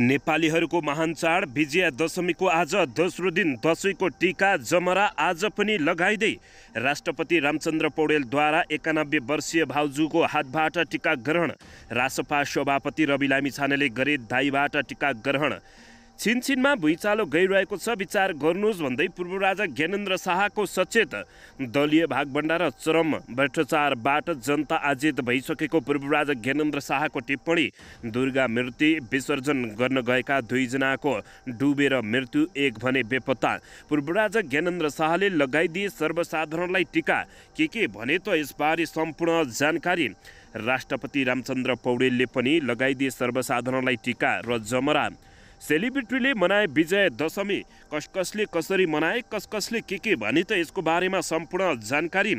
नेपालीहरूको महान चाड विजया दशमीको आज दोस्रो दिन दसैँको टिका जमरा आज पनि लगाइँदै राष्ट्रपति रामचन्द्र पौडेलद्वारा एकानब्बे वर्षीय भाउजूको हातबाट टिका ग्रहण रासपा सभापति रवि लामिछानेले गरे दाईबाट टिका ग्रहण छिनछिनमा भुइँचालो गइरहेको छ विचार गर्नुहोस् भन्दै पूर्व राजा ज्ञानेन्द्र शाहको सचेत दलीय भागभण्डा र चरम भ्रष्टाचारबाट जनता आजित भइसकेको पूर्व राजा ज्ञानेन्द्र शाहको टिप्पणी दुर्गा मूर्ति विसर्जन गर्न गएका दुईजनाको डुबेर मृत्यु एक भने बेपत्ता पूर्व राजा ज्ञानेन्द्र शाहले लगाइदिए सर्वसाधारणलाई टिका के के भने त यसबारे सम्पूर्ण जानकारी राष्ट्रपति रामचन्द्र पौडेलले पनि लगाइदिए सर्वसाधारणलाई टिका र जमरा सेलिब्रिटीले मनाए विजय दशमी कस कसले कसरी मनाए कस कसले के के भने त यसको बारेमा सम्पूर्ण जानकारी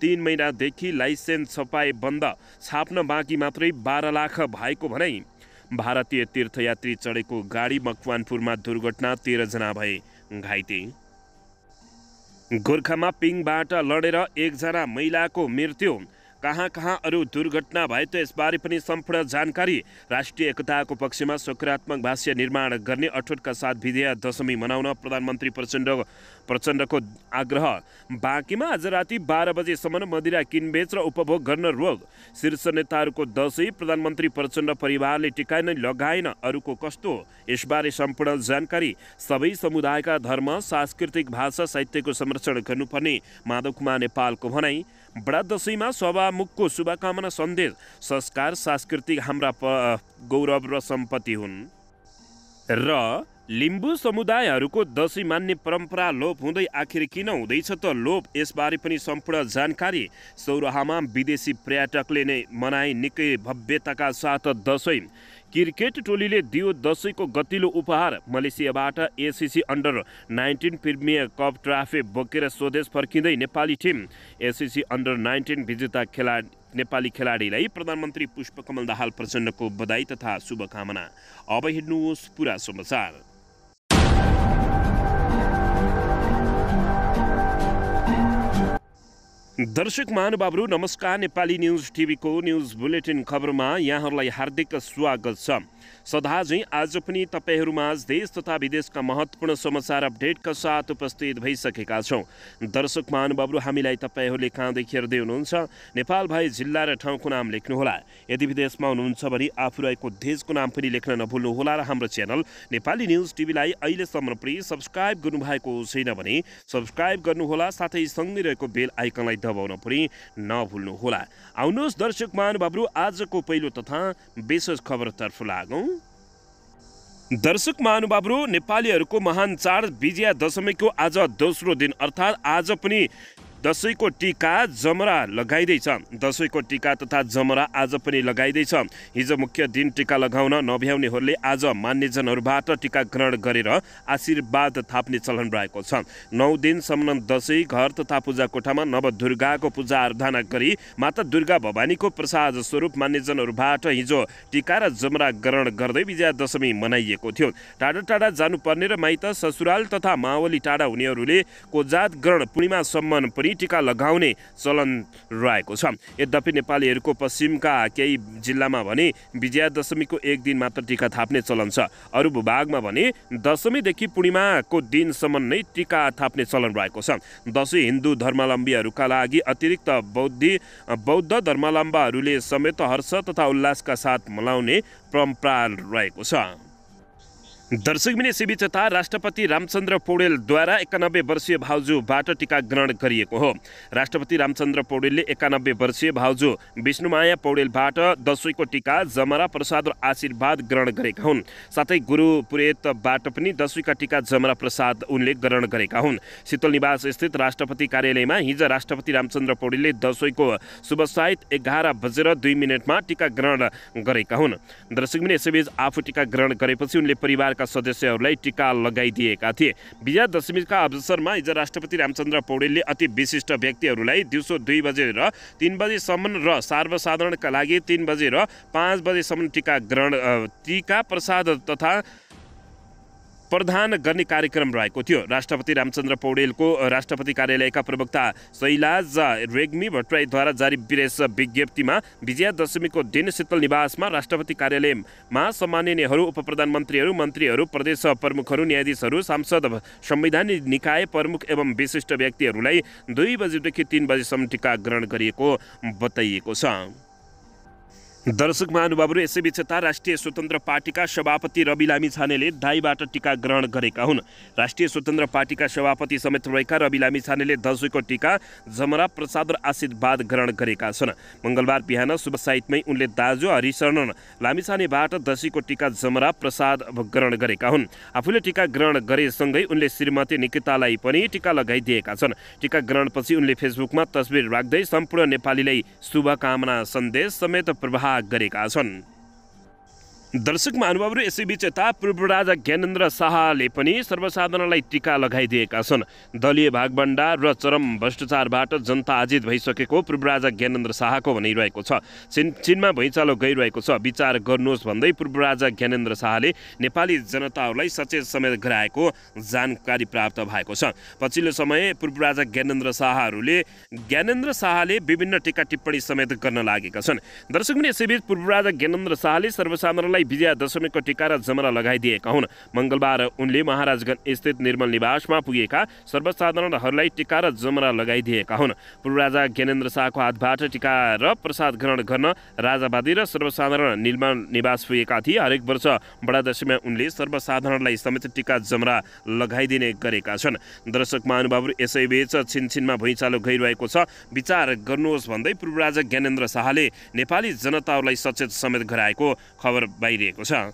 तिन महिनादेखि लाइसेन्स छपाए बन्द छाप्न बाँकी मात्रै बाह्र लाख भएको भनाइ भारतीय तीर्थयात्री चढेको गाडी मकवानपुरमा दुर्घटना तेह्रजना भए घाइते गोर्खामा पिङबाट लडेर एकजना महिलाको मृत्यु कहाँ कहाँ अरू दुर्घटना भए त यसबारे पनि सम्पूर्ण जानकारी राष्ट्रिय एकताको पक्षमा सकारात्मक भाष्य निर्माण गर्ने अठोटका साथ विजया दशमी मनाउन प्रधानमन्त्री प्रचण्ड प्रचण्डको आग्रह बाँकीमा आज राति बाह्र बजेसम्म मदिरा किनबेच र उपभोग गर्न रोग शीर्ष नेताहरूको दसैँ प्रधानमन्त्री प्रचण्ड परिवारले टिकाइन लगाएन अरूको कस्तो यसबारे सम्पूर्ण जानकारी सबै समुदायका धर्म सांस्कृतिक भाषा साहित्यको संरक्षण गर्नुपर्ने माधव कुमार नेपालको भनाई बडा दसैँमा सभामुखको शुभकामना सन्देश संस्कार सांस्कृतिक हाम्रा गौरव र सम्पत्ति हुन् र लिम्बू समुदायहरूको दसैँ मान्ने परम्परा लोप हुँदै आखिर किन हुँदैछ त लोप यसबारे पनि सम्पूर्ण जानकारी सौराहामा विदेशी पर्यटकले नै मनाए निकै भव्यताका साथ दसैँ क्रिकेट टोलीले दियो दसैँको गतिलो उपहार मलेसियाबाट ACC under nineteen premier cup trophy बोकेर स्वदेश फर्किँदै Nepali team ACC under nineteen विजेता खेलाडी नेपाली खेलाडीलाई प्रधानमन्त्री पुष्पकमल दाहाल प्रचण्डको बधाई तथा शुभकामना अब हेर्नुहोस् पुरा समाचार दर्शक महानुभावहरू नमस्कार नेपाली न्युज टिभीको न्युज बुलेटिन खबरमा यहाँहरूलाई हार्दिक स्वागत छ सदा झैँ आज पनि तपाईँहरूमा देश तथा विदेशका महत्त्वपूर्ण समाचार अपडेटका साथ उपस्थित भइसकेका छौँ दर्शक महानुभावहरू हामीलाई तपाईँहरूले कहाँदेखि हेर्दै हुनुहुन्छ नेपाल भाइ जिल्ला र ठाउँको नाम लेख्नुहोला यदि विदेशमा हुनुहुन्छ भने आफू रहेको देशको नाम पनि लेख्न नभुल्नुहोला र हाम्रो च्यानल नेपाली न्युज टिभीलाई अहिलेसम्म पनि सब्सक्राइब गर्नुभएको छैन भने सब्सक्राइब गर्नुहोला साथै सँगै रहेको बेल आइकनलाई दबाउन पनि नभुल्नुहोला आउनुहोस् दर्शक महानुभावहरू आजको पहिलो तथा विशेष खबरतर्फ लागौँ हौ दर्शक महानुभावहरू नेपालीहरूको महान चाड विजया दशमीको आज दोस्रो दिन अर्थात् आज पनि दसैँको टिका जमरा लगाइँदैछ दसैँको टिका तथा जमरा आज पनि लगाइँदैछ हिजो मुख्य दिन टिका लगाउन नभ्याउनेहरूले आज मान्यजनहरूबाट टिका ग्रहण गरेर आशीर्वाद थाप्ने चलन रहेको छ नौ दिनसम्म दसैँ घर तथा पूजा कोठामा नवदुर्गाको पूजा आराधना गरी माता दुर्गा भवानीको प्रसाद स्वरूप मान्यजनहरूबाट हिजो टिका र जमरा ग्रहण गर्दै विजया दशमी मनाइएको थियो टाढा टाढा जानुपर्ने र माइत ससुराल तथा मावली टाढा हुनेहरूले कोजात ग्रहण पूर्णिमासम्म पनि पनि टिका लगाउने चलन रहेको छ यद्यपि नेपालीहरूको पश्चिमका केही जिल्लामा भने विजयादशमीको एक दिन मात्र टिका थाप्ने चलन छ अरू भूभागमा भने दशमीदेखि पूर्णिमाको दिनसम्म नै टिका थाप्ने चलन रहेको छ दसैँ हिन्दू धर्मावलम्बीहरूका लागि अतिरिक्त बौद्धि बौद्ध धर्मावलम्बाहरूले समेत हर्ष तथा उल्लासका साथ मनाउने परम्परा रहेको छ दर्शक मिने सिबी तथा राष्ट्रपति रामचन्द्र पौडेलद्वारा एकानब्बे वर्षीय भाउजूबाट टिका ग्रहण गरिएको हो राष्ट्रपति रामचन्द्र पौडेलले एकानब्बे वर्षीय भाउजू विष्णुमाया पौडेलबाट दसैँको टिका जमरा प्रसाद र आशीर्वाद ग्रहण गरेका हुन् साथै गुरु पुरेतबाट पनि दसैँका टिका जमरा प्रसाद उनले ग्रहण गरेका हुन् शीतल निवास स्थित राष्ट्रपति कार्यालयमा हिज राष्ट्रपति रामचन्द्र पौडेलले दसैँको शुभ साहित एघार बजेर दुई मिनटमा टिका ग्रहण गरेका हुन् दर्शक मिने यसैबीच आफू टिका ग्रहण गरेपछि उनले परिवार का सदस्यहरूलाई टिका लगाइदिएका थिए विजया दशमीका अवसरमा हिजो राष्ट्रपति रामचन्द्र पौडेलले अति विशिष्ट व्यक्तिहरूलाई दिउँसो दुई बजे र तिन बजेसम्म र सर्वसाधारणका लागि तिन बजे र पाँच बजेसम्म टिका ग्रहण टिका प्रसाद तथा प्रदान गर्ने कार्यक्रम रहेको थियो राष्ट्रपति रामचन्द्र पौडेलको राष्ट्रपति कार्यालयका प्रवक्ता शैलाज रेग्मी भट्टराईद्वारा जारी प्रेस विज्ञप्तिमा विजया दशमीको दिन शीतल निवासमा राष्ट्रपति कार्यालयमा सम्मानिनेहरू उप प्रधानमन्त्रीहरू मन्त्रीहरू प्रदेश प्रमुखहरू न्यायाधीशहरू सांसद संविधान निकाय प्रमुख एवं विशिष्ट व्यक्तिहरूलाई दुई बजेदेखि तिन बजेसम्म टिका ग्रहण गरिएको बताइएको छ दर्शक महानुभावहरू यसैबीच यता राष्ट्रिय स्वतन्त्र पार्टीका सभापति रवि लामी छानेले दाईबाट टिका ग्रहण गरेका हुन् राष्ट्रिय स्वतन्त्र पार्टीका सभापति समेत रहेका रवि लामी छानेले दसैँको टिका जमरा प्रसाद र आशीर्वाद ग्रहण गरेका छन् मङ्गलबार बिहान शुभ उनले दाजु हरिशरण लामिछानेबाट दसैँको टिका जमरा प्रसाद ग्रहण गरेका हुन् आफूले टिका ग्रहण गरेसँगै उनले श्रीमती निकितालाई पनि टिका लगाइदिएका छन् टिका ग्रहणपछि उनले फेसबुकमा तस्बिर राख्दै सम्पूर्ण नेपालीलाई शुभकामना सन्देश समेत प्रभाव नागरिक आसन दर्शक महानुभावहरू यसैबीच यता पूर्व राजा ज्ञानेन्द्र शाहले पनि सर्वसाधारणलाई टिका लगाइदिएका छन् दलीय भागभण्डार र चरम भ्रष्टाचारबाट जनता आजित भइसकेको पूर्व राजा ज्ञानेन्द्र शाहको भनिरहेको छ चिन चिनमा भैँचालो गइरहेको छ विचार गर्नुहोस् भन्दै पूर्व राजा ज्ञानेन्द्र शाहले नेपाली जनताहरूलाई सचेत समेत गराएको जानकारी प्राप्त भएको छ पछिल्लो समय पूर्व राजा ज्ञानेन्द्र शाहहरूले ज्ञानेन्द्र शाहले विभिन्न टिका टिप्पणी समेत गर्न लागेका छन् दर्शक पनि यसैबीच पूर्व राजा ज्ञानेन्द्र शाहले सर्वसाधारणलाई उनलाई विजया दशमीको टिका र जमरा लगाइदिएका हुन् मङ्गलबार उनले महाराजगञ्ज स्थित निर्मल निवासमा पुगेका सर्वसाधारणहरूलाई टिका र जमरा लगाइदिएका हुन् पूर्व राजा ज्ञानेन्द्र शाहको हातबाट टिका र प्रसाद ग्रहण गर्न राजावादी र सर्वसाधारण निर्मल निवास पुगेका थिए हरेक वर्ष बडा दशमीमा उनले सर्वसाधारणलाई समेत टिका जमरा लगाइदिने गरेका छन् दर्शक महानुभावहरू यसैबीच छिनछिनमा भुइँचालो गइरहेको छ विचार गर्नुहोस् भन्दै पूर्व राजा ज्ञानेन्द्र शाहले नेपाली जनताहरूलाई सचेत समेत गराएको खबर बाहिरिएको छ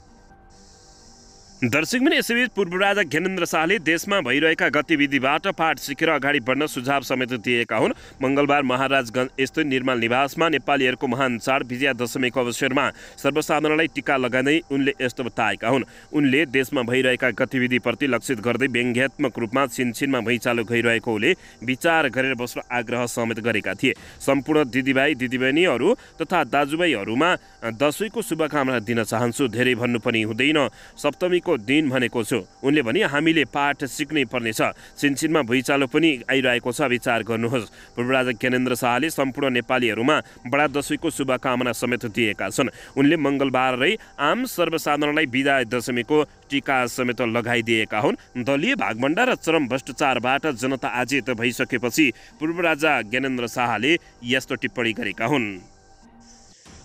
दर्शक यसैबीच पूर्व राजा ज्ञानेन्द्र शाहले देशमा भइरहेका गतिविधिबाट पाठ सिकेर अगाडि बढ्न सुझाव समेत दिएका हुन् मङ्गलबार महाराजगञ्ज स्थित निर्मल निवासमा नेपालीहरूको महान चाड विजया दशमीको अवसरमा सर्वसाधारणलाई टिका लगाइँदै उनले यस्तो बताएका हुन् उनले देशमा भइरहेका गतिविधिप्रति लक्षित गर्दै व्यङ्ग्यात्मक रूपमा छिनछिनमा भैँचालो गइरहेकोले विचार गरेर बस्न आग्रह समेत गरेका थिए सम्पूर्ण दिदीभाइ दिदीबहिनीहरू तथा दाजुभाइहरूमा दसैँको शुभकामना दिन चाहन्छु धेरै भन्नु पनि हुँदैन सप्तमीको दिन भनेको छु उनले भने हामीले पाठ सिक्नै पर्नेछ छिनछिनमा भुइँचालो पनि आइरहेको छ विचार गर्नुहोस् पूर्वराजा ज्ञानेन्द्र शाहले सम्पूर्ण नेपालीहरूमा बडा दसैँको शुभकामना समेत दिएका छन् उनले मङ्गलबारै आम सर्वसाधारणलाई विदा दशमीको टिका समेत लगाइदिएका हुन् दलीय भागभण्डा र चरम भ्रष्टाचारबाट जनता आजित भइसकेपछि पूर्वराजा ज्ञानेन्द्र शाहले यस्तो टिप्पणी गरेका हुन्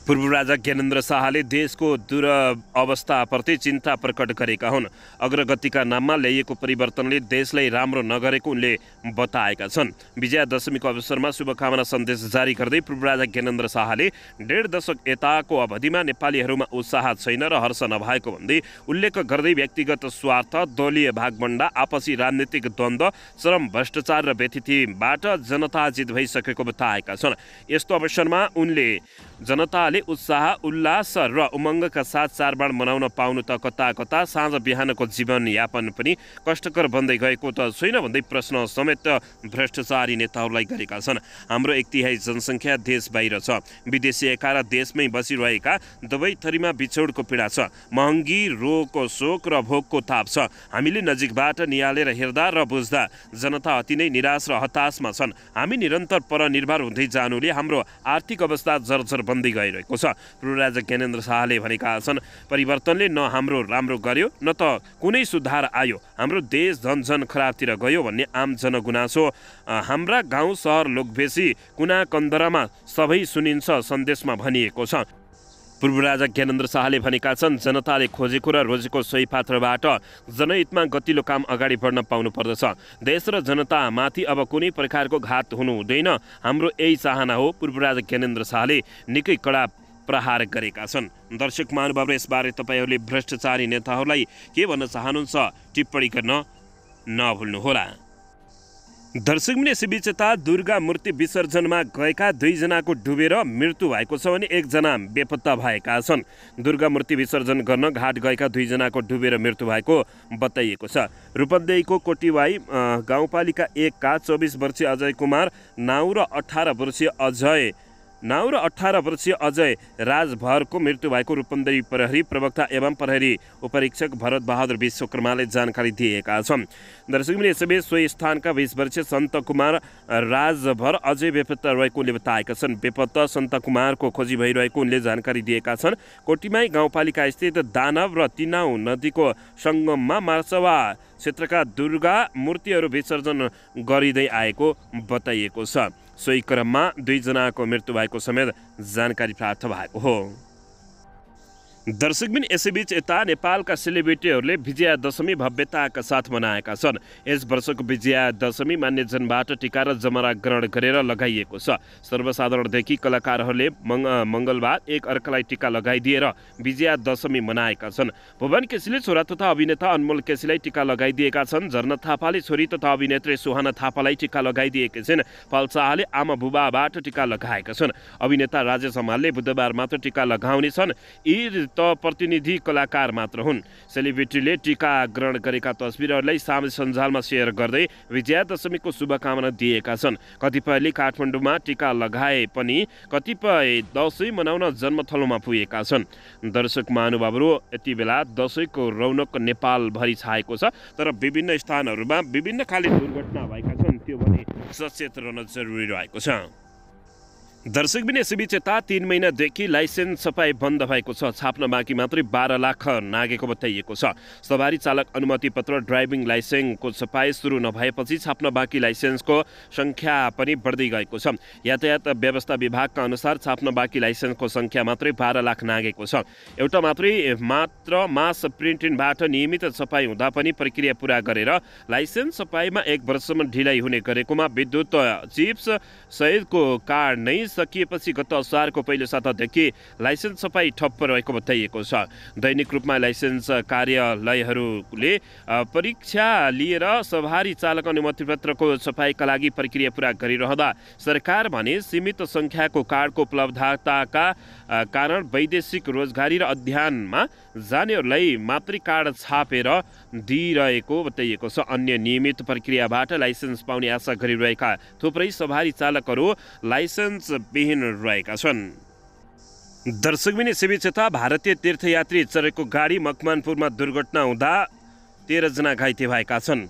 पूर्व राजा ज्ञानेन्द्र शाहले देशको दुर अवस्थाप्रति चिन्ता प्रकट गरेका हुन् अग्रगतिका नाममा ल्याइएको परिवर्तनले देशलाई राम्रो नगरेको उनले बताएका छन् विजयादशमीको अवसरमा शुभकामना सन्देश जारी गर्दै पूर्व राजा ज्ञानेन्द्र शाहले डेढ दशक यताको अवधिमा नेपालीहरूमा उत्साह छैन र हर्ष नभएको भन्दै उल्लेख गर्दै व्यक्तिगत स्वार्थ दलीय भागभन्डा आपसी राजनीतिक द्वन्द्व चरम भ्रष्टाचार र व्यतिथिबाट जनता जित भइसकेको बताएका छन् यस्तो अवसरमा उनले जनताले उत्साह उल्लास र उमङ्गका साथ चाडबाड मनाउन पाउनु त कता कता साँझ बिहानको जीवनयापन पनि कष्टकर बन्दै गएको त छैन भन्दै प्रश्न समेत भ्रष्टाचारी नेताहरूलाई गरेका छन् हाम्रो एक तिहाई जनसङ्ख्या देश बाहिर छ विदेशी र देशमै बसिरहेका दुवै थरीमा बिछोडको पीडा छ महँगी रोगको शोक र भोगको ताप छ हामीले नजिकबाट निहालेर हेर्दा र बुझ्दा जनता अति नै निराश र हताशमा छन् हामी निरन्तर परनिर्भर हुँदै जानुले हाम्रो आर्थिक अवस्था जर्जर बन्दै गइरहेको छ पूर्वराजा ज्ञानेन्द्र शाहले भनेका छन् परिवर्तनले न हाम्रो राम्रो गर्यो न त कुनै सुधार आयो हाम्रो देश झन्झन खराबतिर गयो भन्ने आम जनगुनासो हाम्रा गाउँ सहर लोकभेसी कुना कन्दरामा सबै सुनिन्छ सन्देशमा भनिएको छ पूर्व राजा ज्ञानेन्द्र शाहले भनेका छन् जनताले खोजेको र रोजेको सोही पात्रबाट जनहितमा गतिलो काम अगाडि बढ्न पाउनु पर्दछ देश र जनतामाथि अब कुनै प्रकारको घात हुनु हुँदैन हाम्रो यही चाहना हो पूर्व राजा ज्ञानेन्द्र शाहले निकै कडा प्रहार गरेका छन् दर्शक महानुभाव यसबारे तपाईँहरूले भ्रष्टाचारी नेताहरूलाई के भन्न चाहनुहुन्छ टिप्पणी गर्न नभुल्नुहोला दर्शकले शिविचता दुर्गा मूर्ति विसर्जनमा गएका दुईजनाको डुबेर मृत्यु भएको छ भने एकजना बेपत्ता भएका छन् दुर्गा मूर्ति विसर्जन गर्न घाट गएका दुईजनाको डुबेर मृत्यु भएको बताइएको छ रूपन्देहीको कोटिवाई गाउँपालिका एकका चौबिस वर्षीय अजय कुमार नाउ र अठार वर्षीय अजय नौ र अठार वर्षीय अजय राजभरको मृत्यु भएको रूपन्देही प्रहरी प्रवक्ता एवं प्रहरी उपरीक्षक भरत बहादुर विश्वकर्माले जानकारी दिएका छन् दर्शकले यसैबीच सोही स्थानका बिस वर्षीय सन्त कुमार राजभर अझै बेपत्ता रहेको उनले बताएका छन् बेपत्ता सन्त कुमारको खोजी भइरहेको उनले जानकारी दिएका छन् कोटिमाई गाउँपालिका स्थित दानव र तिनाउ नदीको सङ्गममा मार्सवा क्षेत्रका दुर्गा मूर्तिहरू विसर्जन गरिँदै आएको बताइएको छ सोही क्रममा दुईजनाको मृत्यु भएको समेत जानकारी प्राप्त भएको हो दर्शकबिन यसैबीच यता नेपालका सेलिब्रेटीहरूले विजयादशमी भव्यताका साथ मनाएका छन् यस वर्षको विजयादशमी मान्यजनबाट टिका र जमरा ग्रहण गरेर लगाइएको छ सर्वसाधारणदेखि कलाकारहरूले मङ मङ्गलबार एक अर्कालाई टिका लगाइदिएर विजयादशमी मनाएका छन् भुवन केसीले छोरा तथा अभिनेता अनमोल केसीलाई टिका लगाइदिएका छन् झरना थापाले छोरी तथा अभिनेत्री सुहाना थापालाई टिका लगाइदिएका छिन् शाहले आमा बुबाबाट टिका लगाएका छन् अभिनेता राजेश हमालले बुधबार मात्र टिका लगाउने छन् यी त प्रतिनिधि कलाकार मात्र हुन् सेलिब्रिटीले टिका ग्रहण गरेका तस्विरहरूलाई सामाजिक सञ्जालमा सेयर गर्दै विजया दशमीको शुभकामना दिएका छन् कतिपयले काठमाडौँमा टिका लगाए पनि कतिपय दसैँ मनाउन जन्मथलोमा पुगेका छन् दर्शक महानुभावहरू यति बेला दसैँको रौनक नेपालभरि छाएको छ तर विभिन्न स्थानहरूमा विभिन्न खाले दुर्घटना भएका छन् त्यो भने सचेत रहन जरुरी रहेको छ दर्शक दर्शकबिने सिबिचेता तिन महिनादेखि लाइसेन्स सफाई बन्द भएको छ छाप्न बाँकी मात्रै बाह्र लाख नागेको बताइएको छ सवारी चालक अनुमति पत्र ड्राइभिङ लाइसेन्सको सफाई सुरु नभएपछि छाप्न बाँकी लाइसेन्सको सङ्ख्या पनि बढ्दै गएको छ यातायात व्यवस्था विभागका अनुसार छाप्न बाँकी लाइसेन्सको सङ्ख्या मात्रै बाह्र लाख नागेको छ एउटा मात्रै मात्र मास प्रिन्टिनबाट नियमित सफाई हुँदा पनि प्रक्रिया पुरा गरेर लाइसेन्स सफाइमा एक वर्षसम्म ढिलाइ हुने गरेकोमा विद्युत चिप्स सहितको कार्ड नै सकिएपछि गत असारको पहिलो सातादेखि लाइसेन्स सफाई ठप्प रहेको बताइएको छ दैनिक रूपमा लाइसेन्स कार्यालयहरूले परीक्षा लिएर सवारी चालक पत्रको सफाईका लागि प्रक्रिया पुरा गरिरहँदा सरकार भने सीमित सङ्ख्याको कार्डको उपलब्धताका कारण वैदेशिक रोजगारी र अध्ययनमा जानेहरूलाई मातृ कार्ड छापेर दिइरहेको बताइएको छ अन्य नियमित प्रक्रियाबाट लाइसेन्स पाउने आशा गरिरहेका थुप्रै सवारी चालकहरू लाइसेन्स विहीन रहेका छन् दर्शकबिनी क्षेत्र भारतीय तीर्थयात्री चढेको गाडी मकमानपुरमा दुर्घटना हुँदा तेह्रजना घाइते भएका छन्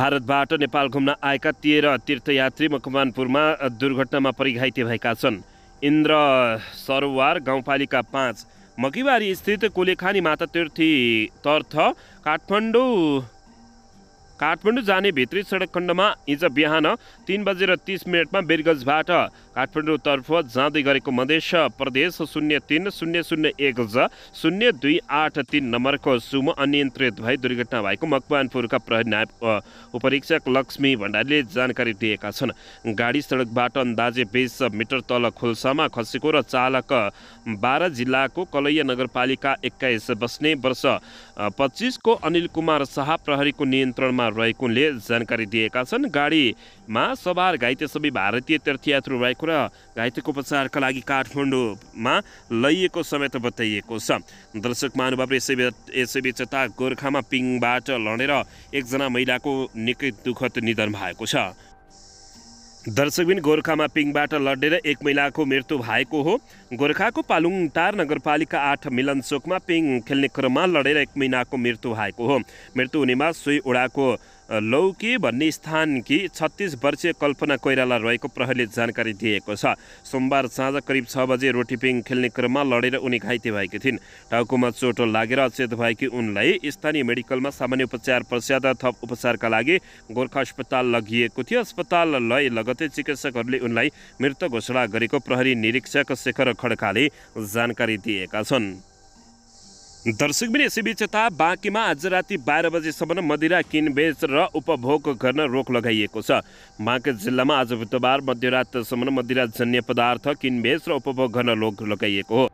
भारतबाट नेपाल घुम्न आएका तेह्र तीर्थयात्री मकमानपुरमा दुर्घटनामा परिघाइते भएका छन् इन्द्र सरवार गाउँपालिका पाँच मकिबारी स्थित कोलेखानी माता तर्थ काठमाडौँ काठमाडौँ जाने भित्री सडक खण्डमा हिज बिहान तिन बजेर तिस मिनटमा बेरगजबाट काठमाडौँतर्फ जाँदै गरेको मधेस प्रदेश शून्य तिन शून्य शून्य एक ज शून्य दुई आठ तिन नम्बरको सुमो अनियन्त्रित भई दुर्घटना भएको मकवानपुरका प्रहरी उपरीक्षक लक्ष्मी भण्डारीले जानकारी दिएका छन् गाडी सडकबाट अन्दाजे बिस मिटर तल खुल्सामा खसेको र चालक बाह्र जिल्लाको कलैया नगरपालिका एक्काइस बस्ने वर्ष पच्चिसको अनिल कुमार शाह प्रहरीको नियन्त्रणमा रहेकोले जानकारी दिएका छन् गाडी मा सवार घाइते सबै भारतीय तीर्थयात्रु भएको र घाइतेको उपचारका लागि काठमाडौँमा लैएको समेत बताइएको छ दर्शक महानुभाव यसै यसैबीच यता गोर्खामा पिङबाट लडेर एकजना महिलाको निकै दुःखद निधन भएको छ दर्शकबिन गोर्खामा पिङबाट लडेर एक महिलाको मृत्यु भएको हो गोर्खाको पालुङटार नगरपालिका आठ मिलन चोकमा पिङ खेल्ने क्रममा लडेर एक महिनाको मृत्यु भएको हो मृत्यु हुनेमा सुई ओडाको लौकी भन्ने स्थान कि छत्तिस वर्षीय कल्पना कोइराला रहेको प्रहरीले जानकारी दिएको छ सोमबार साँझ करिब छ बजे रोटीपिङ खेल्ने क्रममा लडेर उनी घाइते भएकी थिइन् टाउकोमा चोटो लागेर अचेत भएकी उनलाई स्थानीय मेडिकलमा सामान्य उपचार पश्चात थप उपचारका लागि गोर्खा अस्पताल लगिएको थियो अस्पताल लय लगतै चिकित्सकहरूले उनलाई मृत घोषणा गरेको प्रहरी निरीक्षक शेखर खड्काले जानकारी दिएका छन् दर्शक पनि यसै बिच बाँकीमा आज राति बाह्र बजेसम्म मदिरा किनबेच र उपभोग गर्न रोक लगाइएको छ बाँके जिल्लामा आज बुधबार मध्यरातसम्म मदिरा जन्य पदार्थ किनबेच र उपभोग गर्न रोक लगाइएको हो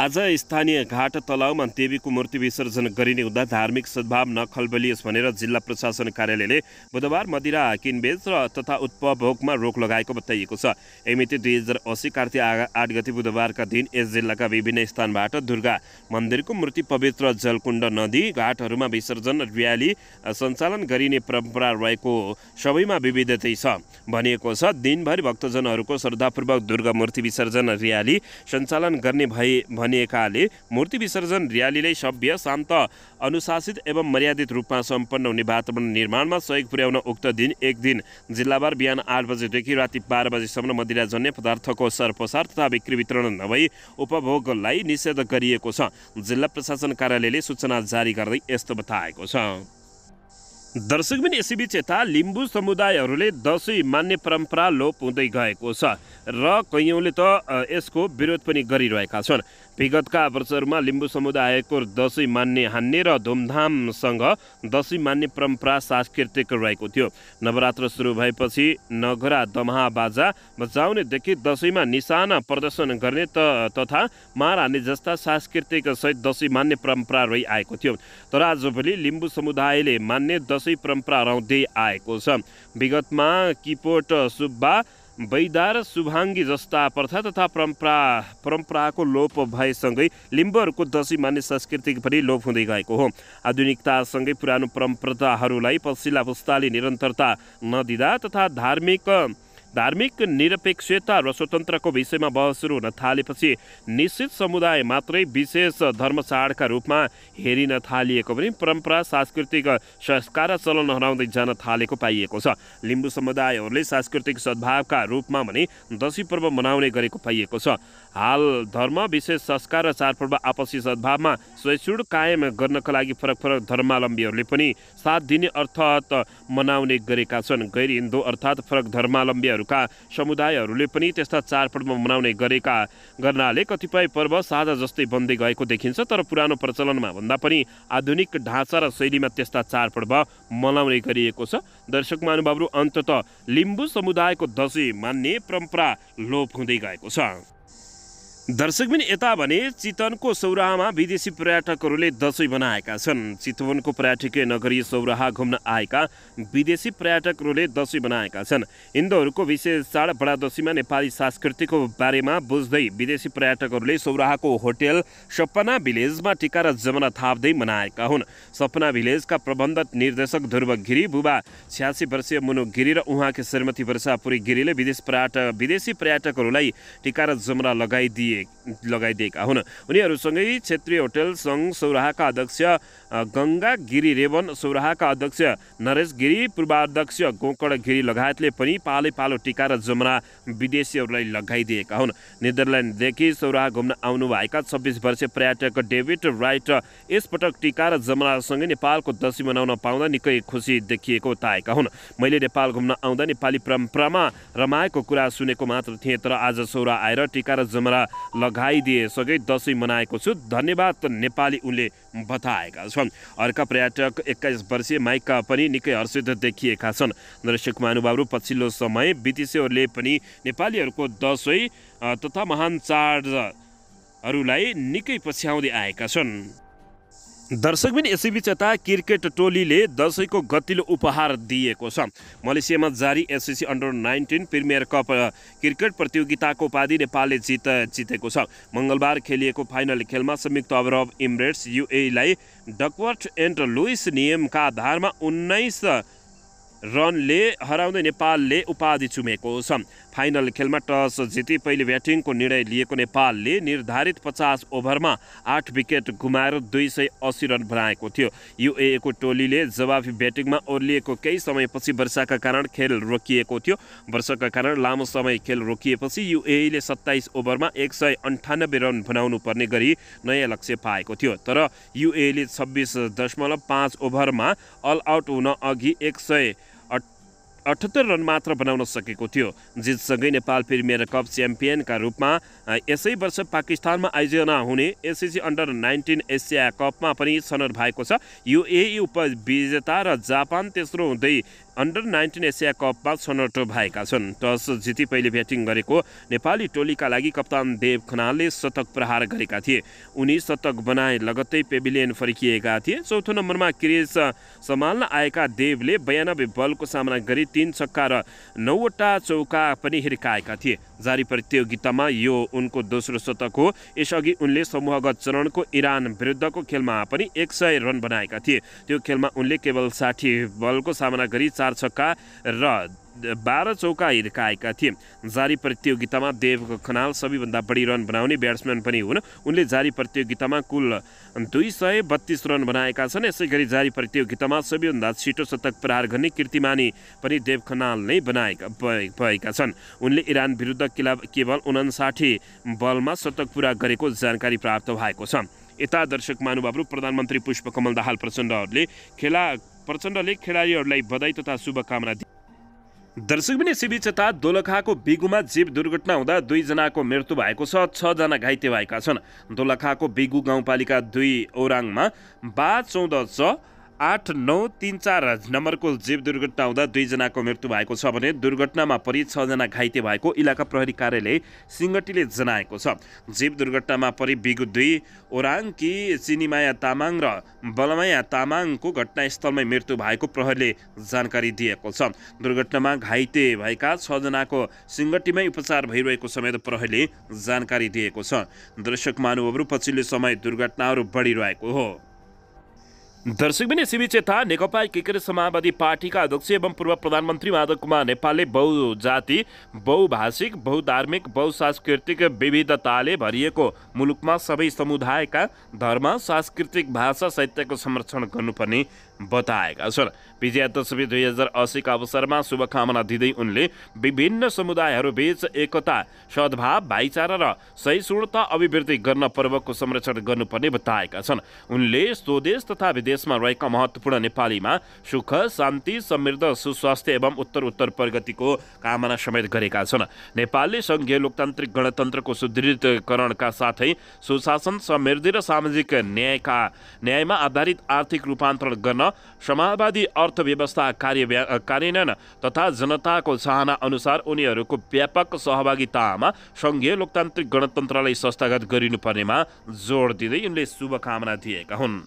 आज स्थानीय घाट तलाउमा देवीको मूर्ति विसर्जन गरिने हुँदा धार्मिक सद्भाव नखलबलियोस् भनेर जिल्ला प्रशासन कार्यालयले बुधबार मदिरा किनबेच र तथा उत्पभोगमा रोक लगाएको बताइएको छ यमिति दुई हजार असी कार्तिक आठ गति बुधबारका दिन यस जिल्लाका विभिन्न स्थानबाट दुर्गा मन्दिरको मूर्ति पवित्र जलकुण्ड नदी घाटहरूमा विसर्जन र्याली सञ्चालन गरिने परम्परा रहेको सबैमा विविधतै छ भनिएको छ दिनभरि भक्तजनहरूको श्रद्धापूर्वक दुर्गा मूर्ति विसर्जन र्याली सञ्चालन गर्ने भए भनिएकाले मूर्ति विसर्जन र्यालीलाई सभ्य शान्त अनुशासित एवं मर्यादित रूपमा सम्पन्न हुने वातावरण निर्माणमा सहयोग पुर्याउन उक्त दिन एक दिन जिल्लाभर बिहान आठ बजेदेखि राति बाह्र बजीसम्म मदिराजन्य पदार्थको सरपसार तथा बिक्री वितरण नभई उपभोगलाई निषेध गरिएको छ जिल्ला प्रशासन कार्यालयले सूचना जारी गर्दै यस्तो बताएको छ दर्शकबिन यसैबिच यता लिम्बू समुदायहरूले दसैँ मान्ने परम्परा लोप हुँदै गएको छ र कैयौँले त यसको विरोध पनि गरिरहेका छन् विगतका वर्षहरूमा लिम्बू समुदायको दसैँ मान्ने हान्ने र धुमधामसँग दसैँ मान्ने परम्परा सांस्कृतिक रहेको थियो नवरात्र सुरु भएपछि नगरा दमाहा बाजा बजाउनेदेखि दसैँमा निशाना प्रदर्शन गर्ने त तथा हान्ने जस्ता सांस्कृतिक सहित दसैँ मान्ने परम्परा रहिआएको थियो तर आजभोलि लिम्बू समुदायले मान्ने दसैँ परम्परा रहँदै आएको छ विगतमा किपोट सुब्बा बैदार शुभाङ्गी जस्ता प्रथा तथा परम्परा परम्पराको लोप भएसँगै लिम्बूहरूको दसैँ मान्ने सांस्कृतिक पनि लोप हुँदै गएको हो आधुनिकतासँगै पुरानो परम्पराहरूलाई पछिल्ला पुस्ताले निरन्तरता नदिँदा तथा धार्मिक धार्मिक निरपेक्षता र स्वतन्त्रको विषयमा बहस हुन थालेपछि निश्चित समुदाय मात्रै विशेष धर्मचाडका रूपमा हेरिन थालिएको पनि परम्परा सांस्कृतिक संस्कार र चलन हराउँदै जान थालेको पाइएको छ लिम्बू समुदायहरूले सांस्कृतिक सद्भावका रूपमा भने दसैँ पर्व मनाउने गरेको पाइएको छ हाल धर्म विशेष संस्कार र चाडपर्व आपसी सद्भावमा स्वैचुड कायम गर्नका लागि फरक फरक धर्मावलम्बीहरूले पनि साथ दिने अर्थात् मनाउने गरेका छन् गैर हिन्दू अर्थात् फरक धर्मावलम्बीहरूका समुदायहरूले पनि त्यस्ता चाडपर्व मनाउने गरेका गर्नाले कतिपय पर्व साझा जस्तै बन्दै गएको देखिन्छ तर पुरानो प्रचलनमा भन्दा पनि आधुनिक ढाँचा र शैलीमा त्यस्ता चाडपर्व मनाउने गरिएको छ दर्शक महानुभावहरू अन्तत लिम्बू समुदायको दसैँ मान्ने परम्परा लोप हुँदै गएको छ दर्शकबिन यता भने चितवनको सौराहामा विदेशी पर्यटकहरूले दसैँ मनाएका छन् चितवनको पर्यटकीय नगरी सौराहा घुम्न आएका विदेशी पर्यटकहरूले दसैँ मनाएका छन् हिन्दूहरूको विशेष चाड बडा दसैँमा नेपाली संस्कृतिको बारेमा बुझ्दै विदेशी पर्यटकहरूले सौराहाको होटेल सपना भिलेजमा टिका र जमना थाप्दै मनाएका हुन् सपना भिलेजका प्रबन्धक निर्देशक ध्रुव गिरी बुबा छ्यासी वर्षीय मुनु गिरी र उहाँकी श्रीमती वर्षा पुरी गिरीले विदेश पर्यटक विदेशी पर्यटकहरूलाई टिका र जमरा लगाइदिए लगाइदिएका हुन् उनीहरूसँगै क्षेत्रीय होटल सङ्घ सौराहाका अध्यक्ष गङ्गा गिरी रेवन सौराहाका अध्यक्ष नरेश गिरी पूर्वाध्यक्ष गोकर्ण गिरी लगायतले पनि पालो पालो टिका र जमरा विदेशीहरूलाई लगाइदिएका हुन् नेदरल्यान्डदेखि सौराहा घुम्न आउनुभएका छब्बिस वर्षीय पर्यटक डेभिड राइट यसपटक टिका र जमरासँगै नेपालको दशी मनाउन पाउँदा निकै खुसी देखिएको ताएका हुन् मैले नेपाल घुम्न आउँदा नेपाली परम्परामा रमाएको कुरा सुनेको मात्र थिएँ तर आज सौरा आएर टिका र जमरा लगाइदिए सँगै दसैँ मनाएको छु धन्यवाद नेपाली उनले बताएका छन् अर्का पर्यटक एक्काइस वर्षीय माइका पनि निकै हर्षित देखिएका छन् दर्शक महानुभावहरू पछिल्लो समय विदेशीहरूले पनि नेपालीहरूको दसैँ तथा महान चाडहरूलाई निकै पछ्याउँदै आएका छन् दर्शकबिन यसैबीच यता क्रिकेट टोलीले दसैँको गतिलो उपहार दिएको छ मलेसियामा जारी SSC under nineteen premier cup cricket प्रतियोगिताको उपाधि नेपालले जित जितेको छ मङ्गलबार खेलिएको फाइनल खेलमा संयुक्त अरब इमिरेट्स युएलाई डकवर्थ एन्ड लुइस नियमका आधारमा उन्नाइस रनले हराउँदै नेपालले उपाधि चुमेको छ फाइनल खेलमा टस जिती पहिले ब्याटिङको निर्णय लिएको नेपालले निर्धारित पचास ओभरमा आठ विकेट गुमाएर दुई सय अस्सी रन बनाएको थियो युएएको टोलीले जवाफी ब्याटिङमा ओर्लिएको केही समयपछि वर्षाका कारण खेल रोकिएको थियो वर्षाका कारण लामो समय खेल रोकिएपछि युएले सत्ताइस ओभरमा एक सय अन्ठानब्बे रन बनाउनु पर्ने गरी नयाँ लक्ष्य पाएको थियो तर युएले छब्बिस दशमलव पाँच ओभरमा अल आउट हुन अघि एक सय अठहत्तर रन मात्र बनाउन सकेको थियो जितसँगै नेपाल प्रिमियर कप च्याम्पियनका रूपमा यसै वर्ष पाकिस्तानमा आयोजना हुने एसिसी अन्डर नाइन्टिन एसिया कपमा पनि छनौट भएको छ युए उपविजेता र जापान तेस्रो हुँदै अन्डर नाइन्टिन एसिया कपमा छनौटो भएका छन् टस जिती पहिले ब्याटिङ गरेको नेपाली टोलीका लागि कप्तान देव खनालले शतक प्रहार गरेका थिए उनी शतक बनाए लगत्तै पेभिलियन फर्किएका थिए चौथो नम्बरमा क्रिज सम्हाल्न आएका देवले बयानब्बे बलको सामना गरी तिन छक्का र नौवटा चौका पनि हिर्काएका थिए जारी प्रतियोगितामा यो उनको दोस्रो शतक हो यसअघि उनले समूहगत चरणको इरान विरुद्धको खेलमा पनि एक सय रन बनाएका थिए त्यो खेलमा उनले केवल साठी बलको सामना गरी चार छक्का र बाह्र चौका हिर्काएका थिए जारी प्रतियोगितामा देव खनाल सबैभन्दा बढी रन बनाउने ब्याट्सम्यान पनि हुन् उनले जारी प्रतियोगितामा कुल दुई सय बत्तिस रन बनाएका छन् यसै गरी जारी प्रतियोगितामा सबैभन्दा छिटो शतक प्रहार गर्ने कीर्तिमानी पनि देव खनाल नै बनाएका भएका छन् उनले इरान विरुद्ध किला केवल उनासाठी बलमा शतक पुरा गरेको जानकारी प्राप्त भएको छ यता दर्शक महानुभावहरू प्रधानमन्त्री पुष्पकमल दाहाल प्रचण्डहरूले खेला प्रचण्डले खेलाडीहरूलाई बधाई तथा शुभकामना दिए दर्शकबिनी शिविर यता दोलखाको बिगुमा जीव दुर्घटना हुँदा दुईजनाको मृत्यु भएको छ छजना घाइते भएका छन् दोलखाको बिगु गाउँपालिका दुई ओराङमा बा चौध छ आठ नौ तिन चार नम्बरको जीव दुर्घटना हुँदा दुईजनाको मृत्यु भएको छ भने दुर्घटनामा परि छजना घाइते भएको इलाका प्रहरी कार्यालय सिङ्गटीले जनाएको छ जीव दुर्घटनामा परि बिगु दुई ओराङकी चिनीमाया तामाङ र बलमाया तामाङको घटनास्थलमै मृत्यु भएको प्रहरीले जानकारी दिएको छ दुर्घटनामा घाइते भएका छजनाको सिङ्गटीमै उपचार भइरहेको समेत प्रहरीले जानकारी दिएको छ दर्शक मानुहरू पछिल्लो समय दुर्घटनाहरू बढिरहेको हो बिने सिबी चेता नेकपा एकीकृत समाजवादी पार्टीका अध्यक्ष एवं पूर्व प्रधानमन्त्री माधव कुमार नेपालले बहुजाति बहुभाषिक बहुधार्मिक बहुसांस्कृतिक विविधताले भरिएको मुलुकमा सबै समुदायका धर्म सांस्कृतिक भाषा साहित्यको संरक्षण गर्नुपर्ने बताएका छन् विजयादशमी दुई हजार असीका अवसरमा शुभकामना दिँदै उनले विभिन्न समुदायहरू समुदायहरूबीच एकता सद्भाव भाइचारा र सहिष्णुता अभिवृद्धि गर्न पर्वको संरक्षण गर्नुपर्ने बताएका छन् उनले स्वदेश तथा विदेशमा रहेका महत्त्वपूर्ण नेपालीमा सुख शान्ति समृद्ध सुस्वास्थ्य एवं उत्तर उत्तर प्रगतिको कामना समेत गरेका छन् नेपालले सङ्घीय लोकतान्त्रिक गणतन्त्रको सुदृढीकरणका साथै सुशासन समृद्धि र सामाजिक न्यायका न्यायमा आधारित आर्थिक रूपान्तरण गर्न समाजवादी अर्थव्यवस्था कार्य कार्यान्वयन तथा जनताको चाहना अनुसार उनीहरूको व्यापक सहभागितामा सङ्घीय लोकतान्त्रिक गणतन्त्रलाई संस्थागत गरिनुपर्नेमा जोड दिँदै उनले शुभकामना दिएका हुन्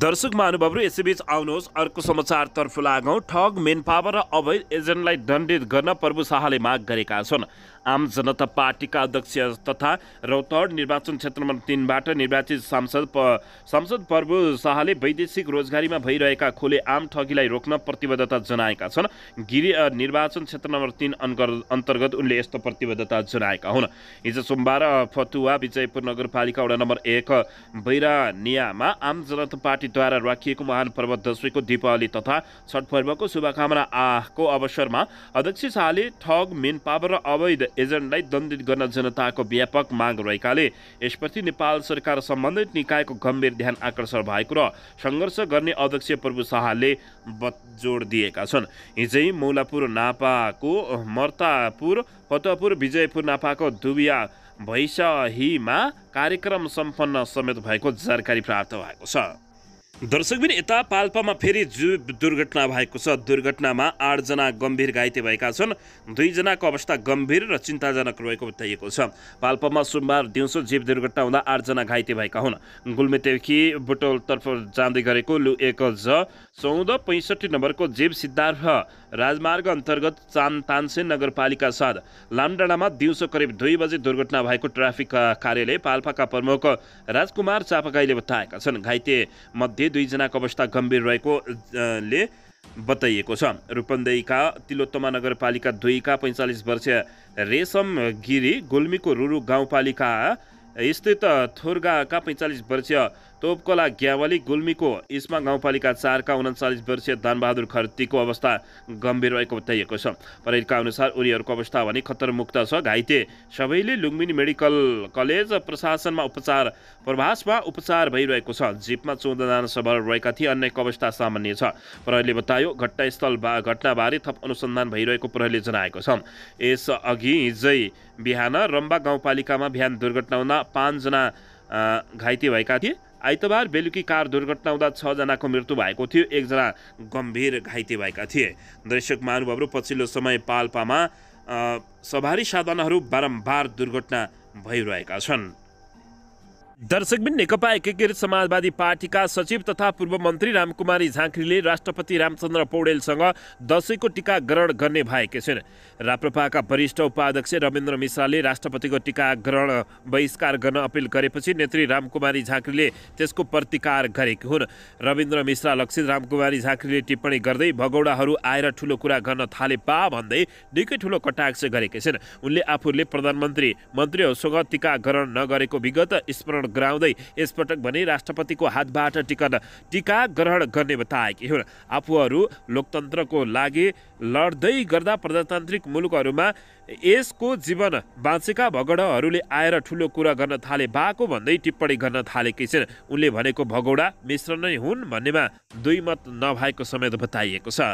दर्शक महानुभावहरू यसैबीच आउनुहोस् अर्को समाचारतर्फ लागौँ ठग मेन पावर र अवैध एजेन्टलाई दण्डित गर्न प्रभु शाहले माग गरेका छन् आम जनता पार्टीका अध्यक्ष तथा रौतड निर्वाचन क्षेत्र नम्बर तिनबाट निर्वाचित सांसद प सांसद प्रभु शाहले वैदेशिक रोजगारीमा भइरहेका खोले आम ठगीलाई रोक्न प्रतिबद्धता जनाएका छन् गिरी निर्वाचन क्षेत्र नम्बर तिन अन्तर्गत उनले यस्तो प्रतिबद्धता जनाएका हुन् हिजो सोमबार फतुवा विजयपुर नगरपालिका वडा नम्बर एक बैरानियामा आम जनता पार्टीद्वारा राखिएको महान पर्व दसैँको दीपावली तथा छठ पर्वको शुभकामना आको अवसरमा अध्यक्ष शाहले ठग मेन पावर र अवैध एजेन्टलाई दण्डित गर्न जनताको व्यापक माग रहेकाले यसप्रति नेपाल सरकार सम्बन्धित निकायको गम्भीर ध्यान आकर्षण भएको र सङ्घर्ष गर्ने अध्यक्ष प्रभु शाहले जोड दिएका छन् हिजै मौलापुर नापाको मर्तापुर फतपुर विजयपुर नापाको दुबिया भैसहीमा कार्यक्रम सम्पन्न समेत भएको जानकारी प्राप्त भएको छ दर्शकबिन यता पाल्पामा फेरि जु दुर्घटना भएको छ दुर्घटनामा आठजना गम्भीर घाइते भएका छन् दुईजनाको अवस्था गम्भीर र चिन्ताजनक रहेको बताइएको छ पाल्पामा सोमबार दिउँसो जीव दुर्घटना हुँदा आठजना घाइते भएका हुन् गुल्मेदेखि बुटोलतर्फ जाँदै गरेको लु एक ज चौध पैँसठी नम्बरको जीव सिद्धार्थ राजमार्ग अन्तर्गत चान तानसेन नगरपालिका साथ लामडाँडामा दिउँसो करिब दुई बजे दुर्घटना भएको ट्राफिक कार्यालय पाल्पाका प्रमुख राजकुमार चापागाईले बताएका छन् घाइते मध्ये दुईजनाको अवस्था गम्भीर रहेको ले बताइएको छ रूपन्देहीका तिलोत्तमा नगरपालिका दुईका पैँचालिस वर्षीय रेशम गिरी गुल्मीको रुरु गाउँपालिका स्थित थोर्गाका पैँचालिस वर्षीय तोपकोला ग्यावली गुल्मीको इस्मा गाउँपालिका चारका उन्चालिस वर्षीय दानबहादुर खर्तीको अवस्था गम्भीर रहेको बताइएको छ प्रहरीका अनुसार उनीहरूको अवस्था भने खतरमुक्त छ घाइते सबैले लुम्बिनी मेडिकल कलेज प्रशासनमा उपचार प्रभासमा उपचार भइरहेको छ जीपमा चौधजना सवार रहेका थिए अन्यको अवस्था सामान्य छ प्रहरीले बतायो घटनास्थल बा घटनाबारे थप अनुसन्धान भइरहेको प्रहरीले जनाएको छ यसअघि हिजै बिहान रम्बा गाउँपालिकामा बिहान दुर्घटना हुँदा पाँचजना घाइते भएका थिए आइतबार बेलुकी कार दुर्घटना हुँदा छजनाको मृत्यु भएको थियो एकजना गम्भीर घाइते भएका थिए दर्शक महानुभावहरू पछिल्लो समय पाल्पामा सवारी साधनहरू बारम्बार दुर्घटना भइरहेका छन् दर्शकबिन नेकपा एकीकृत समाजवादी पार्टीका सचिव तथा पूर्व मन्त्री रामकुमारी झाँक्रीले राष्ट्रपति रामचन्द्र पौडेलसँग दसैँको टिका ग्रहण गर्ने भएकी छिन् राप्रपाका वरिष्ठ उपाध्यक्ष रविन्द्र मिश्राले राष्ट्रपतिको टिका ग्रहण बहिष्कार गर्न अपिल गरेपछि नेत्री रामकुमारी झाँक्रीले त्यसको प्रतिकार गरेकी हुन् रविन्द्र मिश्रा लक्षित रामकुमारी झाँक्रीले टिप्पणी गर्दै भगौडाहरू आएर ठुलो कुरा गर्न थाले पा भन्दै निकै ठुलो कटाक्ष गरेकी छिन् उनले आफूले प्रधानमन्त्री मन्त्रीहरूसँग टिका ग्रहण नगरेको विगत स्मरण गराउँदै यसपटक भने राष्ट्रपतिको हातबाट टिकट टिका ग्रहण गर्ने बताएकी हुन् आफूहरू लोकतन्त्रको लागि लड्दै गर्दा प्रजातान्त्रिक मुलुकहरूमा यसको जीवन बाँचेका भगौडाहरूले आएर ठुलो कुरा गर्न थाले भएको भन्दै टिप्पणी गर्न थालेकी छिन् उनले भनेको भगौडा मिश्र नै हुन् भन्नेमा दुई मत नभएको समेत बताइएको छ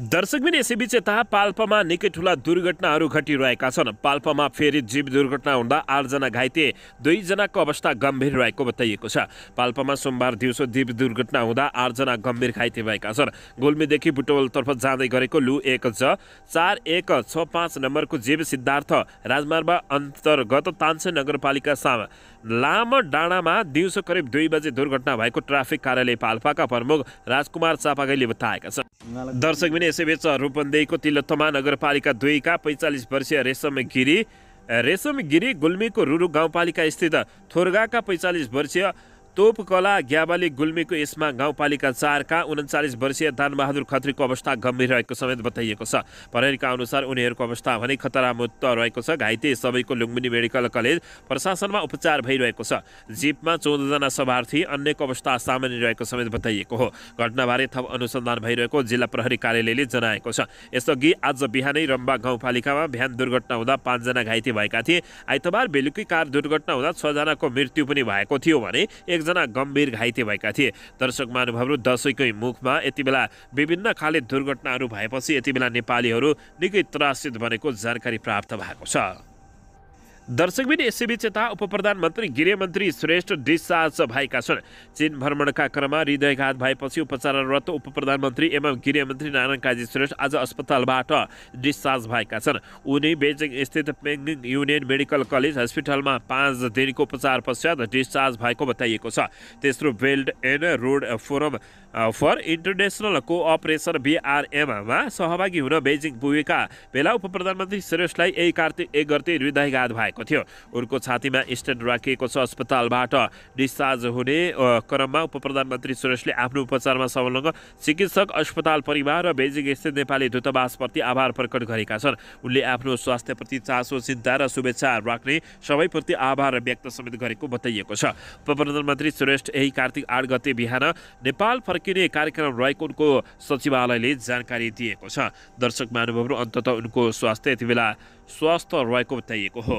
दर्शकबिन यसैबीच यता पाल्पामा निकै ठुला दुर्घटनाहरू घटिरहेका छन् पाल्पामा फेरि जीव दुर्घटना हुँदा आठजना घाइते दुईजनाको अवस्था गम्भीर रहेको बताइएको छ पाल्पामा सोमबार दिउँसो जीव दुर्घटना हुँदा आठजना गम्भीर घाइते भएका छन् गुल्मीदेखि बुटवलतर्फ जाँदै गरेको लु एक ज चार एक छ पाँच नम्बरको जीव सिद्धार्थ राजमार्ग अन्तर्गत तान्से नगरपालिका साम लामो डाँडामा दिउँसो करिब दुई बजे दुर्घटना भएको ट्राफिक कार्यालय पाल्पाका प्रमुख राजकुमार चापागाईले बताएका छन् दर्शक पनि यसैबीच रूपन्देहीको तिलोत्तमा नगरपालिका दुईका पैँचालिस वर्षीय रेशम गिरी रेशम गिरी गुल्मीको रुरु गाउँपालिका स्थित थोर्गाका पैँचालिस वर्षीय तोपकला ग्याबाली गुल्मीको यसमा गाउँपालिका चारका उन्चालिस वर्षीय दानबहादुर खत्रीको अवस्था गम्भीर रहेको समेत बताइएको छ प्रहरीका अनुसार उनीहरूको अवस्था भने खतरामुक्त रहेको छ घाइते सबैको लुम्बिनी मेडिकल कलेज प्रशासनमा उपचार भइरहेको छ जीपमा चौधजना सभार्थी अन्यको अवस्था सामान्य रहेको समेत बताइएको हो घटनाबारे थप अनुसन्धान भइरहेको जिल्ला प्रहरी कार्यालयले जनाएको छ यसअघि आज बिहानै रम्बा गाउँपालिकामा बिहान दुर्घटना हुँदा पाँचजना घाइते भएका थिए आइतबार बेलुकी कार दुर्घटना हुँदा छजनाको मृत्यु पनि भएको थियो भने एकजना गम्भीर घाइते भएका थिए दर्शक महानुभावहरू दसैँकै मुखमा यति बेला विभिन्न खाले दुर्घटनाहरू भएपछि यति बेला नेपालीहरू निकै त्रासित बनेको जानकारी प्राप्त भएको छ दर्शकबिन यसैबीच यता उप प्रधानमन्त्री गृहमन्त्री श्रेष्ठ डिस्चार्ज भएका छन् चीन भ्रमणका क्रममा हृदयघात भएपछि उपचाररत उप प्रधानमन्त्री एवं गृहमन्त्री नारायण काजी श्रेष्ठ आज अस्पतालबाट डिस्चार्ज भएका छन् उनी बेजिङ स्थित पेङ्गिङ युनियन मेडिकल कलेज हस्पिटलमा पाँच दिनको उपचार पश्चात डिस्चार्ज भएको बताइएको छ तेस्रो belt and road forum for international cooperation बिआरएममा सहभागी हुन बेजिङ पुगेका बेला उप प्रधानमन्त्री श्रेष्ठलाई यही कार्तिक एक गते हृदयघात भएको भएको थियो उनको छातीमा स्ट्यान्ड राखिएको छ अस्पतालबाट डिस्चार्ज हुने क्रममा उप प्रधानमन्त्री सुरेशले आफ्नो उपचारमा संलग्न चिकित्सक अस्पताल परिवार र बेजिङ स्थित नेपाली दूतावासप्रति आभार प्रकट गरेका छन् उनले आफ्नो स्वास्थ्यप्रति चासो चिन्ता र शुभेच्छा राख्ने सबैप्रति आभार व्यक्त समेत गरेको बताइएको छ उप प्रधानमन्त्री सुरेश यही कार्तिक आठ गते बिहान नेपाल फर्किने कार्यक्रम रहेको उनको सचिवालयले जानकारी दिएको छ दर्शक महानुभवहरू अन्तत उनको स्वास्थ्य यति बेला स्वस्थ रहेको बताइएको हो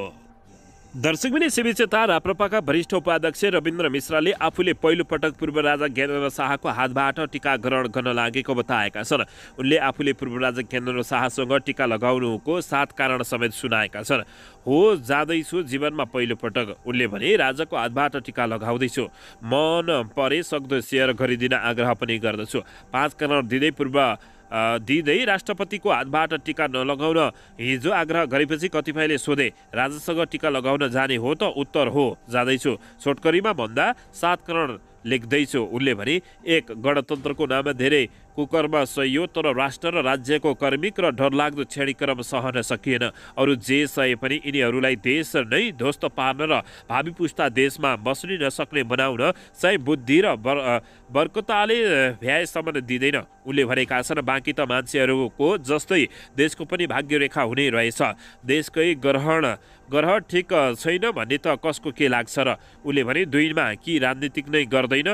दर्शकबिनी सेविचे राप्रपाका राप्रपाका वरिष्ठ उपाध्यक्ष रविन्द्र मिश्रले आफूले पहिलो पटक पूर्व राजा ज्ञानेन्द्र शाहको हातबाट टिका ग्रहण गर्न लागेको बताएका छन् उनले आफूले पूर्व राजा ज्ञानेन्द्र शाहसँग टिका लगाउनुको सात कारण समेत सुनाएका छन् हो जाँदैछु जीवनमा पहिलोपटक उनले भने राजाको हातबाट टिका लगाउँदैछु मन परे सक्दो सेयर गरिदिन आग्रह पनि गर्दछु पाँच कारण दिँदै पूर्व दिँदै राष्ट्रपतिको हातबाट टिका नलगाउन हिजो आग्रह गरेपछि कतिपयले सोधे राजासँग टिका लगाउन जाने हो त उत्तर हो जाँदैछु छोटकरीमा भन्दा सात करोड लेख्दैछु उनले भने एक गणतन्त्रको नाममा धेरै कुकर्म सहियो तर राष्ट्र र राज्यको कर्मिक र डरलाग्दो क्षणिक्रम सहन सकिएन अरू जे सहे पनि यिनीहरूलाई देश नै ध्वस्त पार्न र भावी पुस्ता देशमा बस्नै नसक्ने बनाउन सय बुद्धि र बर बर्कताले भ्याएसम्म दिँदैन उनले भनेका छन् बाँकी त मान्छेहरूको जस्तै देशको पनि भाग्यरेखा हुने रहेछ देशकै ग्रहण ग्रह ठिक छैन भन्ने त कसको के लाग्छ र उसले भने दुईमा कि राजनीतिक नै गर्दैन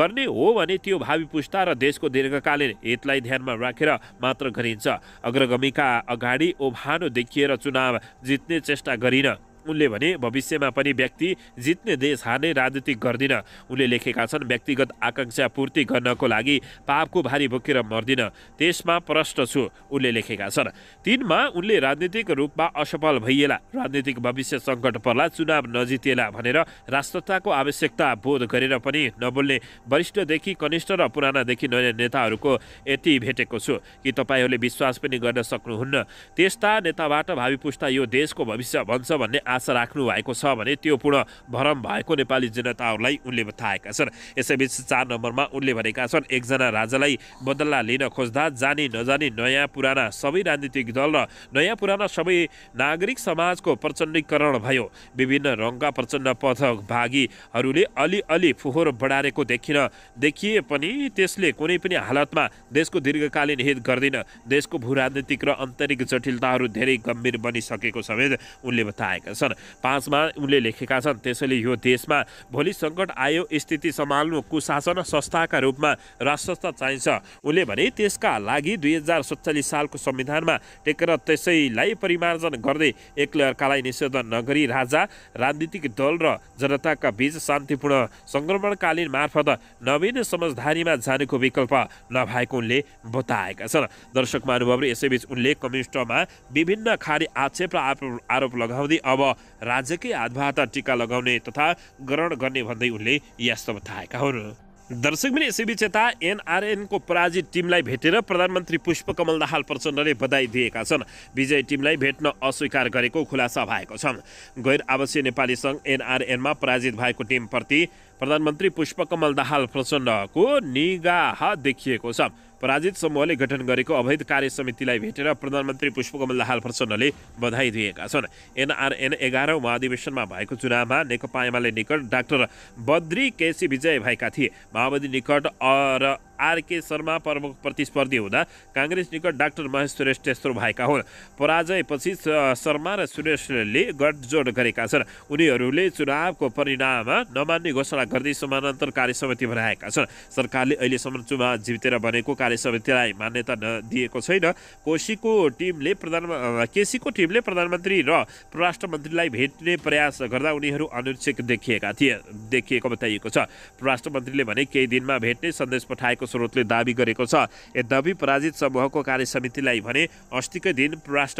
गर्ने हो भने त्यो भावी पुस्ता र देशको दीर्घकालीन हितलाई ध्यानमा राखेर मात्र गरिन्छ अग्रगमीका अगाडि ओभानो देखिएर चुनाव जित्ने चेष्टा गरिन उनले भने भविष्यमा पनि व्यक्ति जित्ने देश हार्ने राजनीति गर्दिन उनले लेखेका छन् व्यक्तिगत आकाङ्क्षा पूर्ति गर्नको लागि पापको भारी बोकेर मर्दिन त्यसमा प्रष्ट छु उनले लेखेका छन् तिनमा उनले राजनीतिक रूपमा असफल भइएला राजनीतिक भविष्य सङ्कट पर्ला चुनाव नजितेला भनेर राष्ट्रताको आवश्यकता बोध गरेर पनि नबोल्ने वरिष्ठदेखि कनिष्ठ र पुरानादेखि नयाँ नेताहरूको यति भेटेको छु कि तपाईँहरूले विश्वास पनि गर्न सक्नुहुन्न त्यस्ता नेताबाट भावी पुस्ता यो देशको भविष्य भन्छ भन्ने आशा राख्नु भएको छ भने त्यो पूर्ण भरम भएको नेपाली जनताहरूलाई उनले बताएका छन् यसैबीच चार नम्बरमा उनले भनेका छन् एकजना राजालाई बदल्ला लिन खोज्दा जानी नजानी नयाँ पुराना सबै राजनीतिक दल र नयाँ पुराना सबै नागरिक समाजको प्रचण्डीकरण भयो विभिन्न रङका प्रचण्ड पथ भागीहरूले अलिअलि फोहोर बढारेको देखिन देखिए पनि त्यसले कुनै पनि हालतमा देशको दीर्घकालीन हित गर्दिन देशको भूराजनीतिक र आन्तरिक जटिलताहरू धेरै गम्भीर बनिसकेको समेत उनले बताएका छन् पाँचमा उनले लेखेका छन् त्यसैले यो देशमा भोलि सङ्कट आयो स्थिति सम्हाल्नु कुशासन संस्थाका रूपमा राष्ट्रस्थ चाहिन्छ उनले भने त्यसका लागि दुई हजार सत्तालिस सालको संविधानमा टेकेर त्यसैलाई परिमार्जन गर्दै एकले अर्कालाई निषेधन नगरी राजा राजनीतिक दल र जनताका बीच शान्तिपूर्ण सङ्क्रमणकालीन मार्फत नवीन समझदारीमा जानेको विकल्प नभएको उनले बताएका छन् दर्शक महानुभावले यसैबीच उनले कम्युनिस्टमा विभिन्न खारी आक्षेप र आरोप लगाउँदै अब राज्यकै हातबाट टिका लगाउने तथा ग्रहण गर्ने भन्दै उनले यस्तो बताएका हुन् दर्शक पनि यसैबीच यता एनआरएनको पराजित टिमलाई भेटेर प्रधानमन्त्री पुष्पकमल दाहाल प्रचण्डले बधाई दिएका छन् विजय टिमलाई भेट्न अस्वीकार गरेको खुलासा भएको छ गैर आवासीय नेपाली सङ्घ एनआरएनमा पराजित भएको टिमप्रति प्रधानमन्त्री पुष्पकमल दाहाल प्रचण्डको निगाह देखिएको छ पराजित समूहले गठन गरेको अवैध कार्य समितिलाई भेटेर प्रधानमन्त्री पुष्पकमल दाहाल प्रचण्डले बधाई दिएका छन् एनआरएन एघारौँ महाधिवेशनमा भएको चुनावमा नेकपा एमाले निकट डाक्टर बद्री केसी विजय भएका थिए माओवादी निकट र आरके शर्मा प्रमुख प्रतिस्पर्धी हुँदा काङ्ग्रेस निकट डाक्टर महेश सुरेश तेस्रो भएका हुन् पराजयपछि शर्मा र सुरेशले गठजोड गरेका छन् उनीहरूले चुनावको परिणाम नमान्ने घोषणा गर्दै समानान्तर कार्य समिति बनाएका छन् सरकारले अहिलेसम्म चुनाव जितेर बनेको कार्य समितिलाई मान्यता दिएको छैन कोशीको टिमले प्रधान केसीको टिमले प्रधानमन्त्री र परराष्ट्र मन्त्रीलाई भेट्ने प्रयास गर्दा उनीहरू अनुच्छेक देखिएका थिए देखिएको बताइएको छ परराष्ट्र मन्त्रीले भने केही दिनमा भेट्ने सन्देश पठाएको स्रोतले दावी गरेको छ यद्यपि पराजित समूहको कार्य समितिलाई भने अस्तिकै दिन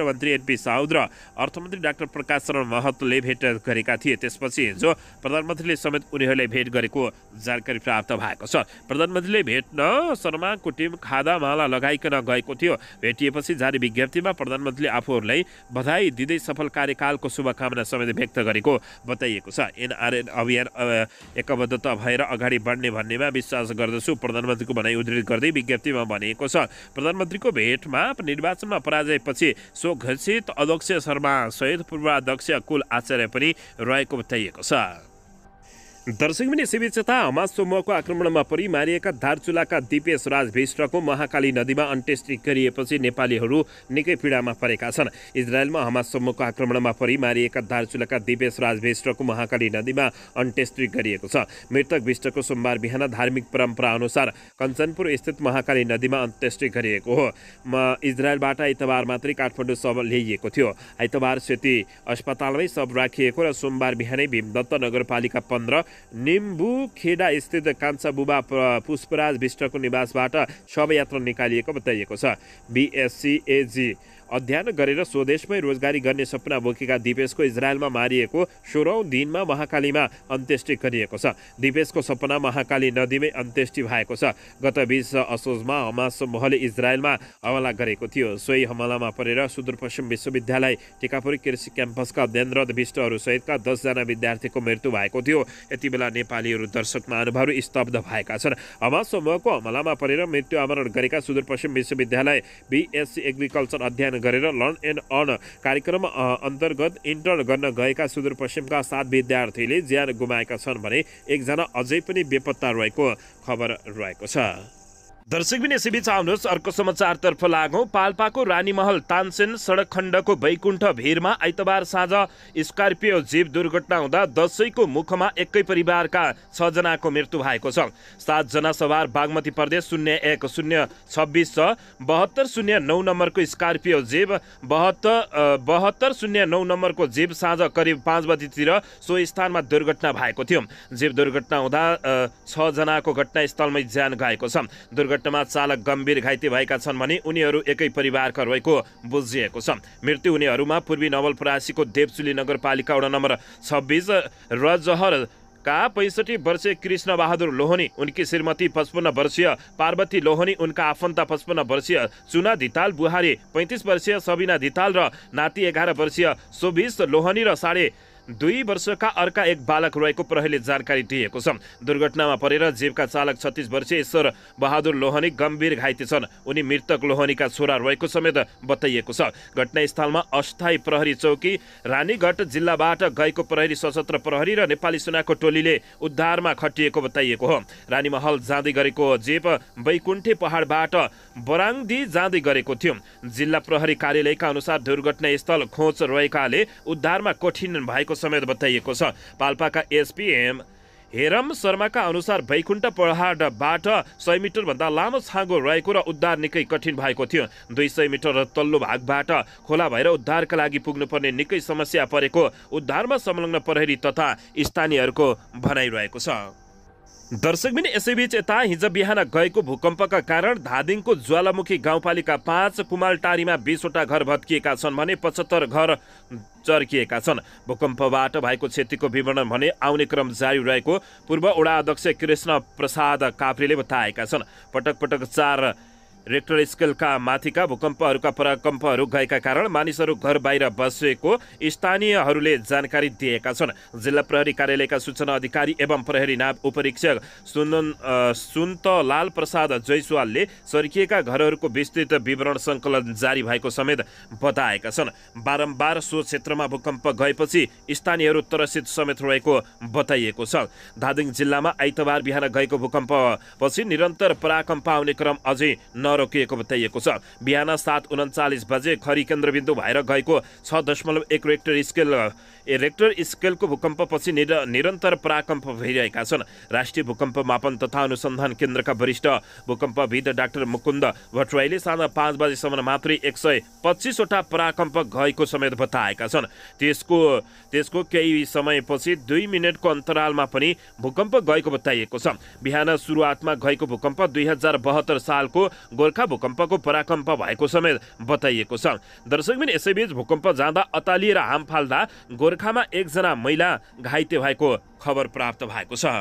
मन्त्री एनपी साउद र अर्थमन्त्री डाक्टर प्रकाश शरण महतले भेट गरेका थिए त्यसपछि हिजो प्रधानमन्त्रीले समेत उनीहरूलाई भेट गरेको जानकारी प्राप्त भएको छ प्रधानमन्त्रीले भेट्न शर्माको टिम खादामाला लगाइकन गएको थियो भेटिएपछि जारी विज्ञप्तिमा प्रधानमन्त्रीले आफूहरूलाई बधाई दिँदै सफल कार्यकालको शुभकामना समेत व्यक्त गरेको बताइएको छ एनआरएन अभियान एकबद्धता भएर अगाडि बढ्ने भन्नेमा विश्वास गर्दछु प्रधानमन्त्रीको भनाइ उद्धित गर्दै विज्ञप्तिमा भनिएको छ प्रधानमन्त्रीको भेटमा निर्वाचनमा पराजयपछि सो घोषित अध्यक्ष शर्मा सहित पूर्वाध्यक्ष कुल आचार्य पनि रहेको बताइएको छ दर्शक पनि शिविर चेता हमास समूहको आक्रमणमा परि मारिएका धारचुलाका दिपेश राज भिष्टको महाकाली नदीमा अन्त्येष्टि गरिएपछि नेपालीहरू निकै पीडामा परेका छन् इजरायलमा हमास समूहको आक्रमणमा परि मारिएका धारचुलाका दिपेश राज भिष्टको महाकाली नदीमा अन्त्येष्टि गरिएको छ मृतक विष्टको सोमबार बिहान धार्मिक परम्परा अनुसार कञ्चनपुर स्थित महाकाली नदीमा अन्त्येष्टि गरिएको हो इजरायलबाट आइतबार मात्रै काठमाडौँ सब ल्याइएको थियो आइतबार सेती अस्पतालमै सब राखिएको र सोमबार बिहानै भीमदत्त नगरपालिका पन्ध्र निम्बु खेडा कान्छा बुबा पुष्पराज विष्टको निवासबाट शवयात्रा निकालिएको बताइएको छ एजी अध्ययन गरेर स्वदेशमै रोजगारी गर्ने सपना बोकेका दिपेशको इजरायलमा मारिएको सोह्रौँ दिनमा महाकालीमा अन्त्येष्टि गरिएको छ दिपेशको सपना महाकाली नदीमै अन्त्येष्टि भएको छ गत बिस असोजमा हमास समूहले इजरायलमा हमला गरेको थियो सोही हमलामा परेर सुदूरपश्चिम विश्वविद्यालय टिकापुरी कृषि क्याम्पसका अध्ययनरत विष्टहरूसहितका दसजना विद्यार्थीको मृत्यु भएको थियो यति बेला नेपालीहरू दर्शक महानुभावहरू स्तब्ध भएका छन् हमास समूहको हमलामा परेर मृत्यु आमरण गरेका सुदूरपश्चिम विश्वविद्यालय बिएससी एग्रिकल्चर अध्ययन गरेर लर्न एन्ड अर्न कार्यक्रम अन्तर्गत इन्टर गर्न गएका सुदूरपश्चिमका सात विद्यार्थीले ज्यान गुमाएका छन् भने एकजना अझै पनि बेपत्ता रहेको खबर रहेको छ यसै बिच आउनुहोस् अर्को समाचारतर्फ लागौँ पाल्पाको रानीमहल तानसेन सडक खण्डको वैकुण्ठ भिरमा आइतबार साँझ स्कर्पियो जीव दुर्घटना हुँदा दसैँको मुखमा एकै परिवारका छजनाको मृत्यु भएको छ सातजना सवार बागमती प्रदेश शून्य एक शून्य छब्बिस छ बहत्तर शून्य नौ नम्बरको स्कर्पियो जीव बहत्तर बहत्तर शून्य नौ नम्बरको जीव साँझ करिब पाँच बजीतिर सो स्थानमा दुर्घटना भएको थियो जीव दुर्घटना हुँदा छजनाको घटनास्थलमै ज्यान गएको छ दुर्घटना दुर्घटनामा चालक गम्भीर घाइते भएका छन् भने उनीहरू एकै परिवारका रहेको बुझिएको छ मृत्यु हुनेहरूमा पूर्वी नवलपरासीको देवचुली नगरपालिका वडा नम्बर छब्बिस र जहर का पैँसठी वर्षीय कृष्ण बहादुर लोहनी उनकी श्रीमती पचपन्न वर्षीय पार्वती लोहनी उनका आफन्त पचपन्न वर्षीय चुना धिताल बुहारी पैँतिस वर्षीय सबिना धिताल र नाति एघार वर्षीय सोभिस लोहनी र साढे दुई वर्षका अर्का एक बालक रहेको प्रहरीले जानकारी दिएको छ दुर्घटनामा परेर जीवका चालक छत्तिस वर्षीय ईश्वर बहादुर लोहनी गम्भीर घाइते छन् उनी मृतक लोहनीका छोरा रहेको समेत बताइएको छ घटनास्थलमा अस्थायी प्रहरी चौकी रानीघट जिल्लाबाट गएको प्रहरी सशस्त्र प्रहरी र नेपाली सेनाको टोलीले उद्धारमा खटिएको बताइएको हो रानीमहल जाँदै गरेको जीप बैकुण्ठे पहाडबाट बराङदी जाँदै गरेको थियो जिल्ला प्रहरी कार्यालयका अनुसार दुर्घटनास्थल खोज रहेकाले उद्धारमा कठिन भएको समेत बताइएको छ पाल्पाका एसपिएम हेरम शर्माका अनुसार भैकुण्ठ पहाडबाट सय मिटरभन्दा लामो छाँगो रहेको र उद्धार निकै कठिन भएको थियो दुई सय मिटर तल्लो भागबाट खोला भएर उद्धारका लागि पुग्नुपर्ने निकै समस्या परेको उद्धारमा संलग्न प्रहरी तथा स्थानीयहरूको भनाइरहेको छ दर्शक यसैबीच यता हिज बिहान गएको भूकम्पका कारण धादिङको ज्वालामुखी गाउँपालिका पाँच कुमालटारीमा बिसवटा घर भत्किएका छन् भने पचहत्तर घर चर्किएका छन् भूकम्पबाट भएको क्षतिको विवरण भने आउने क्रम जारी रहेको पूर्व वडा अध्यक्ष कृष्ण प्रसाद काप्रेले बताएका छन् पटक पटक चार रेक्टर स्केलका माथिका भूकम्पहरूका पराकम्पहरू गएका कारण मानिसहरू घर बाहिर बसेको स्थानीयहरूले जानकारी दिएका छन् जिल्ला प्रहरी कार्यालयका सूचना अधिकारी एवं प्रहरी नाप उपरीक्षक सुन्दन सुन्तलाल प्रसाद जयसवालले सर्किएका घरहरूको विस्तृत विवरण सङ्कलन जारी भएको समेत बताएका छन् बारम्बार सो क्षेत्रमा भूकम्प गएपछि स्थानीयहरू त्रसित समेत रहेको बताइएको छ धादिङ जिल्लामा आइतबार बिहान गएको भूकम्पपछि निरन्तर पराकम्प आउने क्रम अझै रोकिएको बताइएको छ बिहान सात उन्चालिस बजे खरी केन्द्रबिन्दु भएर गएको छ दशमलव एक रेक्टर स्केल रेक्टर स्केलको भूकम्पपछि निर निरन्तर पराकम्प भइरहेका छन् राष्ट्रिय भूकम्प मापन तथा अनुसन्धान केन्द्रका वरिष्ठ भूकम्पविद डाक्टर मुकुन्द भट्टराईले साँझ पाँच बजेसम्म मात्रै एक सय पच्चिसवटा पराकम्प गएको समेत बताएका छन् त्यसको त्यसको केही समयपछि दुई मिनटको अन्तरालमा पनि भूकम्प गएको बताइएको छ बिहान सुरुवातमा गएको भूकम्प दुई हजार बहत्तर सालको गोर्खा भूकम्पको पराकम्प भएको समेत बताइएको छ दर्शकबिन यसैबीच भूकम्प जाँदा अतालिएर हाम फाल्दा गोर्खा बर्खामा एकजना महिला घाइते भएको खबर प्राप्त भएको छ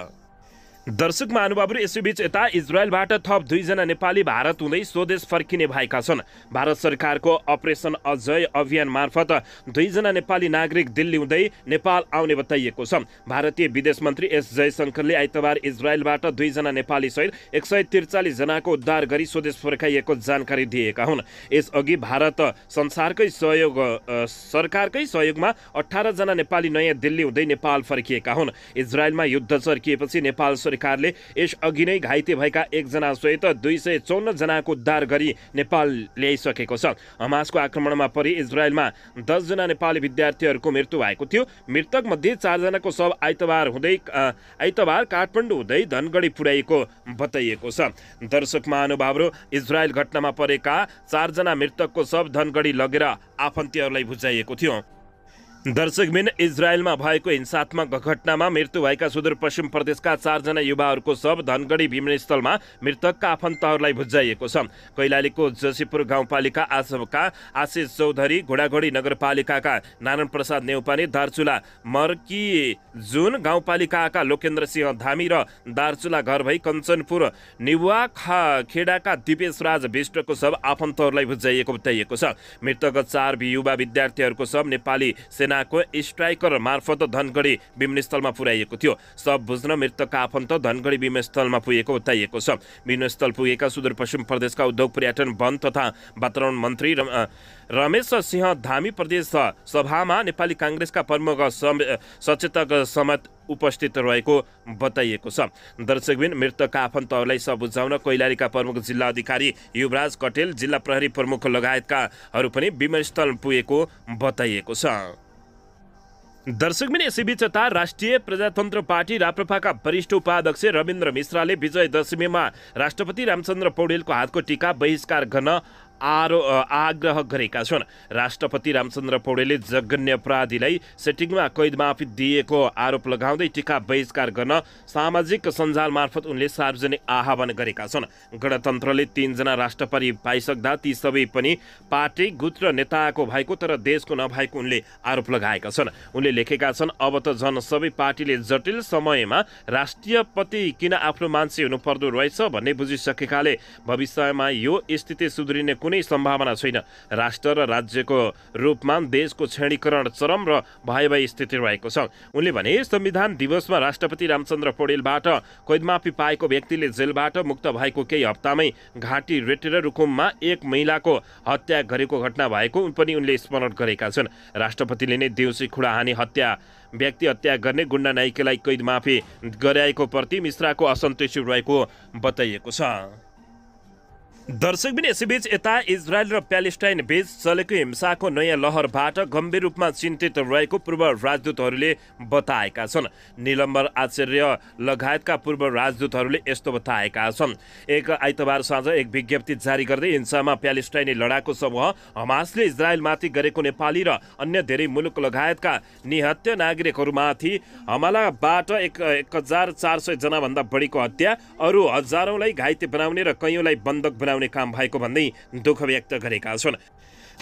दर्शक महानुभावहरू यसैबीच यता इजरायलबाट थप दुईजना नेपाली भारत हुँदै स्वदेश फर्किने भएका छन् भारत सरकारको अपरेसन अजय अभियान मार्फत दुईजना नेपाली नागरिक दिल्ली हुँदै नेपाल आउने बताइएको छ भारतीय विदेश मन्त्री एस जयशङ्करले आइतबार इजरायलबाट दुईजना नेपाली सहित एक सय त्रिचालिसजनाको उद्धार गरी स्वदेश फर्काइएको जानकारी दिएका हुन् यसअघि भारत संसारकै सहयोग सरकारकै सहयोगमा अठारजना नेपाली नयाँ दिल्ली हुँदै नेपाल फर्किएका हुन् इजरायलमा युद्ध चर्किएपछि नेपाल सरकारले यसअघि नै घाइते भएका एकजनासहित दुई सय जनाको उद्धार गरी नेपाल ल्याइसकेको छ हमासको आक्रमणमा परि इजरायलमा दसजना नेपाली विद्यार्थीहरूको मृत्यु भएको थियो मृतक मृतकमध्ये चारजनाको शव आइतबार हुँदै आइतबार काठमाडौँ हुँदै धनगढी पुर्याइएको बताइएको छ दर्शक महानुभावहरू इजरायल घटनामा परेका चारजना मृतकको शव धनगढी लगेर आफन्तीहरूलाई बुझाइएको थियो दर्शकबिन इजरायलमा भएको हिंसात्मक घटनामा मृत्यु भएका सुदूरपश्चिम प्रदेशका चारजना युवाहरूको शव धनगढी विमानस्थलमा मृतकका आफन्तहरूलाई बुझाइएको छ कैलालीको जसीपुर गाउँपालिका आसका आशिष चौधरी घोडाघोडी नगरपालिकाका नारायण प्रसाद नेउपाने दार्चुला मर्की जुन गाउँपालिकाका लोकेन्द्र सिंह धामी र दार्चुला घर भई कञ्चनपुर निवा खा खेडाका दिपेश राज विष्टको शव आफन्तहरूलाई बुझाइएको बताइएको छ मृतक चार युवा विद्यार्थीहरूको शव नेपाली सेनाको स्ट्राइकर मार्फत धनगढी विमानस्थलमा पुर्याइएको थियो सब बुझ्न मृतक आफन्त धनगढी विमानस्थलमा पुगेको बताइएको छ विमानस्थल पुगेका सुदूरपश्चिम प्रदेशका उद्योग पर्यटन वन तथा वातावरण मन्त्री रमेश सिंह धामी प्रदेश सभामा नेपाली काङ्ग्रेसका प्रमुख सचेतक समेत उपस्थित रहेको बताइएको छ दर्शकबिन मृतकका आफन्तहरूलाई सब बुझाउन कैलालीका प्रमुख जिल्ला अधिकारी युवराज कटेल जिल्ला प्रहरी प्रमुख लगायतकाहरू पनि विमानस्थल पुगेको बताइएको छ दर्शक मिने यसैबीचता राष्ट्रिय प्रजातन्त्र पार्टी राप्रपाका वरिष्ठ उपाध्यक्ष रविन्द्र मिश्राले विजय दशमीमा राष्ट्रपति रामचन्द्र पौडेलको हातको टिका बहिष्कार गर्न आरो आग्रह गरेका छन् राष्ट्रपति रामचन्द्र पौडेलले जगन्य अपराधीलाई सेटिङमा कैद माफी दिएको आरोप लगाउँदै टिका बहिष्कार गर्न सामाजिक सञ्जाल मार्फत उनले सार्वजनिक आह्वान गरेका छन् गणतन्त्रले तिनजना राष्ट्रपति पाइसक्दा ती सबै पनि पार्टी गुत र नेताको भएको तर देशको नभएको उनले आरोप लगाएका छन् उनले लेखेका छन् अब त झन् सबै पार्टीले जटिल समयमा राष्ट्रियपति किन आफ्नो मान्छे हुनुपर्दो रहेछ भन्ने बुझिसकेकाले भविष्यमा यो स्थिति सुध्रिने कुनै सम्भावना छैन राष्ट्र र राज्यको रूपमा देशको क्षेणीकरण चरम र भयावह स्थिति रहेको छ उनले भने संविधान दिवसमा राष्ट्रपति रामचन्द्र पौडेलबाट कैदमाफी पाएको व्यक्तिले जेलबाट मुक्त भएको केही हप्तामै घाँटी रेटेर रुकुममा एक महिलाको हत्या गरेको घटना भएको पनि उनले स्मरण गरेका छन् राष्ट्रपतिले नै देउसी खुडा हत्या व्यक्ति हत्या गर्ने गुण्डा नाइकेलाई कैदमाफी गराएको प्रति मिश्राको असन्तुष्टि रहेको बताइएको छ दर्शक पनि यसैबीच यता इजरायल र प्यालेस्टाइन बीच चलेको हिंसाको नयाँ लहरबाट गम्भीर रूपमा चिन्तित रहेको पूर्व राजदूतहरूले बताएका छन् निलम्बर आचार्य लगायतका पूर्व राजदूतहरूले यस्तो बताएका छन् एक आइतबार साँझ एक विज्ञप्ति जारी गर्दै हिंसामा प्यालेस्टाइनी लडाकु समूह हमासले इजरायलमाथि गरेको नेपाली र अन्य धेरै मुलुक लगायतका निहत्य नागरिकहरूमाथि हमलाबाट एक एक हजार चार सय बढीको हत्या अरू हजारौँलाई घाइते बनाउने र कैयौँलाई बन्धक बनाउने काम कामभाइको भन्दै दुःख व्यक्त कर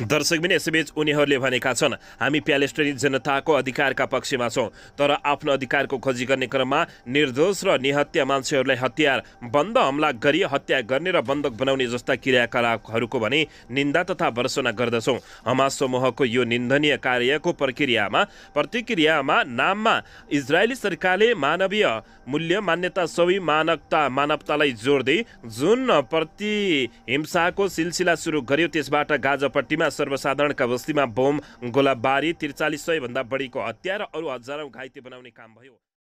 दर्शक पनि यसैबीच उनीहरूले भनेका छन् हामी प्यालेस्टिनी जनताको अधिकारका पक्षमा छौँ तर आफ्नो अधिकारको खोजी गर्ने क्रममा निर्दोष र निहत्या मान्छेहरूलाई हतियार बन्द हमला गरी हत्या गर्ने र बन्दक बनाउने जस्ता क्रियाकलापहरूको भने निन्दा तथा वर्षना गर्दछौँ हमास समूहको यो निन्दनीय कार्यको प्रक्रियामा प्रतिक्रियामा नाममा इजरायली सरकारले मानवीय मूल्य मान्यता सबै मानवता मानवतालाई जोड्दै जुन प्रति हिंसाको सिलसिला सुरु गर्यो त्यसबाट गाजापट्टिमा सीमा सर्वसाधारणका बस्तीमा बम गोलाबारी त्रिचालिस सयभन्दा बढीको हत्या र अरू हजारौँ घाइते बनाउने काम भयो